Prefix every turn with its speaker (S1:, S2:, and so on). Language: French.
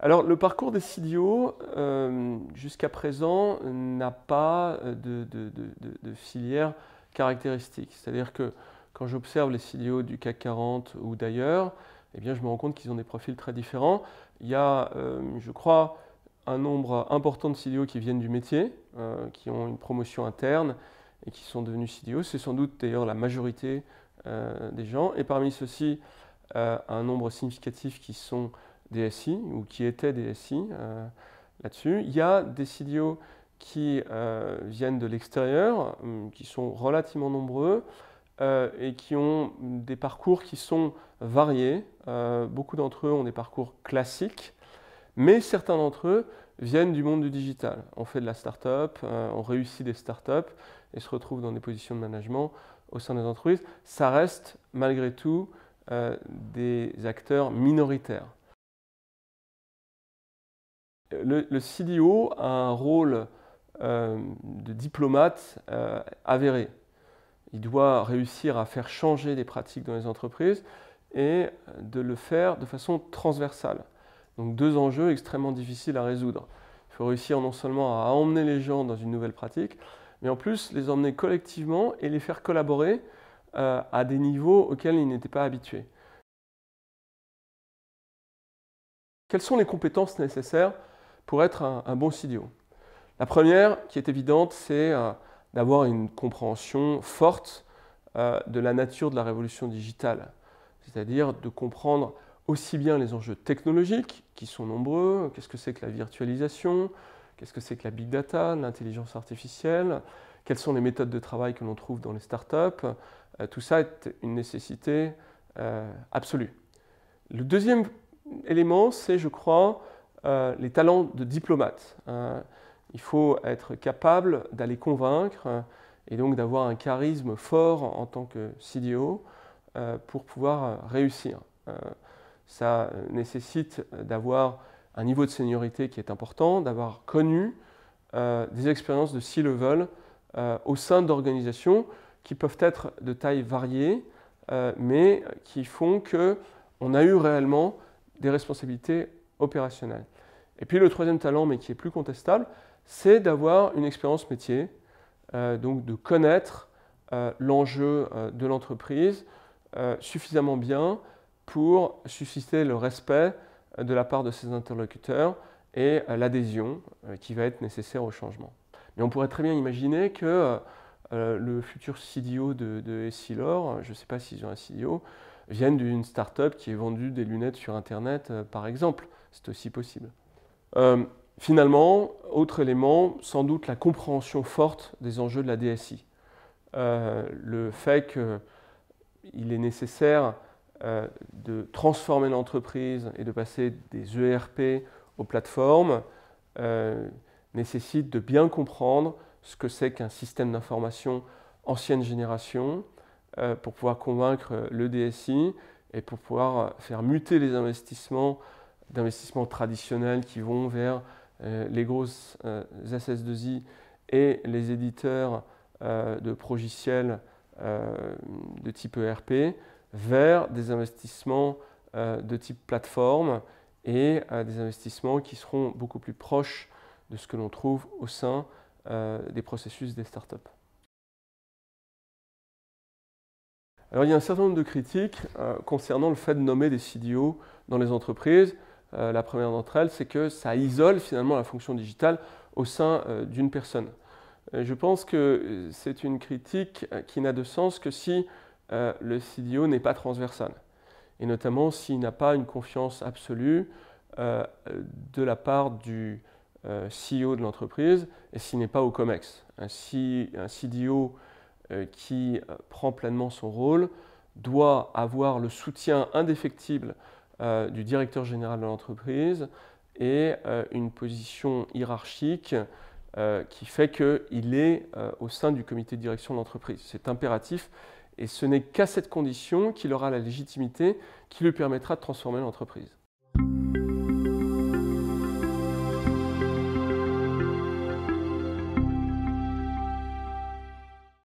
S1: Alors le parcours des CDO euh, jusqu'à présent n'a pas euh, de, filière caractéristique. C'est-à-dire que quand j'observe les CDO du CAC 40 ou d'ailleurs, eh bien, je me rends compte qu'ils ont des profils très différents. Il y a, euh, je crois, un nombre important de CDO qui viennent du métier, qui ont une promotion interne et qui sont devenus CDO. C'est sans doute d'ailleurs la majorité des gens. Et parmi ceux-ci, un nombre significatif qui sont Dsi ou qui étaient Dsi SI euh, là-dessus. Il y a des CDO qui euh, viennent de l'extérieur, hum, qui sont relativement nombreux euh, et qui ont des parcours qui sont variés. beaucoup d'entre eux ont des parcours classiques, mais certains d'entre eux viennent du monde du digital. On fait de la start-up, on réussit des start-up et se retrouvent dans des positions de management au sein des entreprises. Ça reste malgré tout des acteurs minoritaires le, CDO a un rôle euh, de diplomate euh, avéré. Il doit réussir à faire changer des pratiques dans les entreprises et de le faire de façon transversale. Donc deux enjeux extrêmement difficiles à résoudre. Il faut réussir non seulement à emmener les gens dans une nouvelle pratique, mais en plus les emmener collectivement et les faire collaborer euh, à des niveaux auxquels ils n'étaient pas habitués. Quelles sont les compétences nécessaires pour être un, bon CDO. La première, qui est évidente, c'est euh, d'avoir une compréhension forte euh, de la nature de la révolution digitale, c'est-à-dire de comprendre aussi bien les enjeux technologiques, qui sont nombreux, qu'est-ce que c'est que la virtualisation, qu'est-ce que c'est que la big data, l'intelligence artificielle, quelles sont les méthodes de travail que l'on trouve dans les startups, euh, tout ça est une nécessité absolue. Le deuxième élément, c'est, je crois, euh, les talents de diplomate. Hein. il faut être capable d'aller convaincre euh, et donc d'avoir un charisme fort en tant que CDO euh, pour pouvoir réussir. Hein. ça nécessite d'avoir un niveau de seniorité qui est important, d'avoir connu des expériences de C-level au sein d'organisations qui peuvent être de taille variée, mais qui font que on a eu réellement des responsabilités opérationnel. Et puis le troisième talent, mais qui est plus contestable, c'est d'avoir une expérience métier, euh, donc de connaître euh, l'enjeu euh, de l'entreprise suffisamment bien pour susciter le respect de la part de ses interlocuteurs et l'adhésion qui va être nécessaire au changement. Mais on pourrait très bien imaginer que le futur CDO de, de Essilor, je ne sais pas s'ils ont un CDO, viennent d'une start-up qui est vendue des lunettes sur Internet, euh, par exemple. C'est aussi possible. Euh, finalement, autre élément, sans doute la compréhension forte des enjeux de la DSI. Euh, le fait qu'il est nécessaire de transformer l'entreprise et de passer des ERP aux plateformes nécessite de bien comprendre ce que c'est qu'un système d'information ancienne génération, euh, pour pouvoir convaincre euh, le DSI et pour pouvoir euh, faire muter les investissements d'investissements traditionnels qui vont vers les grosses SS2I et les éditeurs de progiciels de type ERP vers des investissements de type plateforme et des investissements qui seront beaucoup plus proches de ce que l'on trouve au sein des processus des startups. Alors il y a un certain nombre de critiques euh, concernant le fait de nommer des CDO dans les entreprises. Euh, la première d'entre elles, c'est que ça isole finalement la fonction digitale au sein euh, d'une personne. je pense que c'est une critique qui n'a de sens que si le CDO n'est pas transversal, et notamment s'il n'a pas une confiance absolue de la part du CEO de l'entreprise et s'il n'est pas au COMEX. un CDO euh, qui euh, prend pleinement son rôle doit avoir le soutien indéfectible euh, du directeur général de l'entreprise et une position hiérarchique qui fait qu'il est au sein du comité de direction de l'entreprise. C'est impératif et ce n'est qu'à cette condition qu'il aura la légitimité qui lui permettra de transformer l'entreprise.